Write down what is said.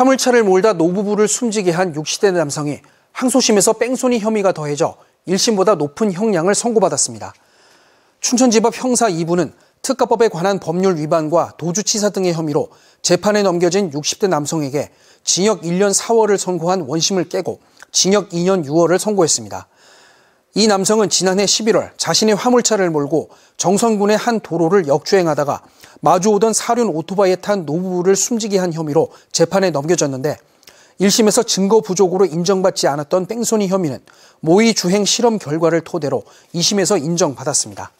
화물차를 몰다 노부부를 숨지게 한 60대 남성이 항소심에서 뺑소니 혐의가 더해져 1심보다 높은 형량을 선고받았습니다. 춘천지법 형사 2부는 특가법에 관한 법률 위반과 도주치사 등의 혐의로 재판에 넘겨진 60대 남성에게 징역 1년 4월을 선고한 원심을 깨고 징역 2년 6월을 선고했습니다. 이 남성은 지난해 11월 자신의 화물차를 몰고 정선군의 한 도로를 역주행하다가 마주오던 사륜 오토바이에 탄 노부부를 숨지게 한 혐의로 재판에 넘겨졌는데 1심에서 증거 부족으로 인정받지 않았던 뺑소니 혐의는 모의 주행 실험 결과를 토대로 2심에서 인정받았습니다.